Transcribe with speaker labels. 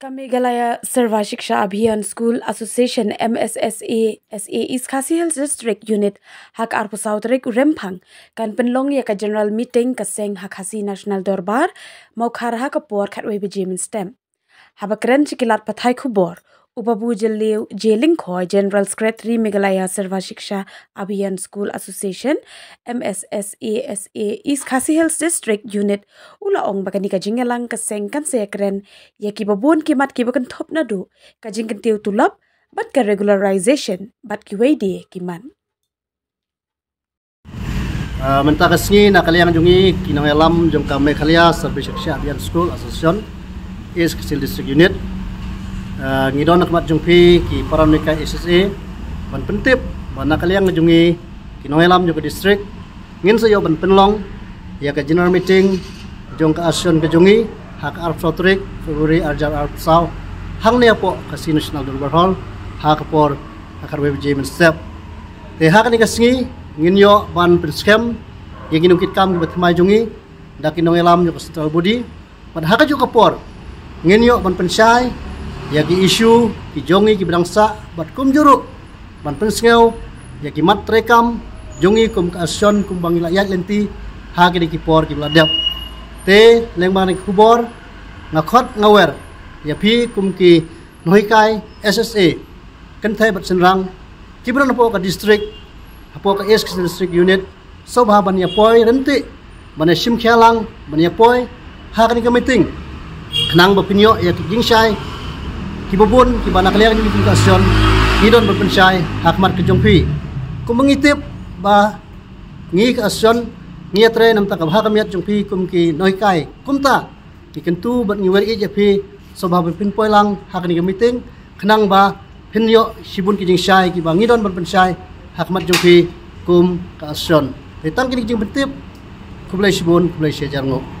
Speaker 1: कमेघालय Sarva Shiksha Abhiyan school association M S S A S A is Khasi health district unit हक आरपो south rake रेमफांग कनपन लोंग या का जनरल मीटिंग का सेंग हक नेशनल दरबार मौखा रहा पोर खटवे बिजी मिन स्टेम हब करंच पथाई खुबोर Upabu Jaleu Jeling Khoi General Secretary Meghalaya Sarva Shiksha School Association MSSASA East Khasi Hills District Unit Ula Ong Baga Nika Jinga Lang Kaseng Kan Top Na Du Ka Jinga kan Bat Ka Bat Ki Di Ki Man
Speaker 2: ah, Menta Kasingi Jungi Kinawai Lam Jungka Meghalaya Sarva Shiksha Abhiyan School Association East Khasi Hills District Unit uh, ngidon nakmat jungpi ki paramika SSA ban pentip ban nakaliang ngejungi ki noelam juga district, ngin sayo ban penlong ya ke general meeting jong ke asyon kejungi hak arf sotrik februari arjar arf saw hang po ke kasi national durbar hall hak por akar web jamin step te hak ni kasingi ngin yo ban penskem yang ukit kam ke batmai jungi dakin nongelam juga ke setel budi pan hak juga por ngin yo ban pensai yagi isu ki jongi ki bangsa bat kum juru ban pensngeu yagi mat rekam jongi kum asyon kum la yak lenti ha ki ki por ki bladep te leng ban ki kubor na khot ngawer ya phi kum ki noi kai ssa kan thai bat senrang ki bran po ka district po ka es district unit so ba ban ya poi renti ban ya sim khalang ban ya poi ha ka ni ka meeting nang ba pinyo ya ki jingshai kibubun kibana kaliar ni bikin kasyon idon berpensyai hakmat kejongpi ku mengitip ba ngi kasyon ngi atre nam takab hakamiat jongpi kum ki noikai kumta ikentu bat ngi weri japi sobah berpin poilang hak ni meeting kenang ba pinyo sibun ki jingsyai ki ba ngidon berpensyai hakmat jongpi kum kasyon Hitam kini jing bentip, kubelai sibun, kubelai syajar ngok.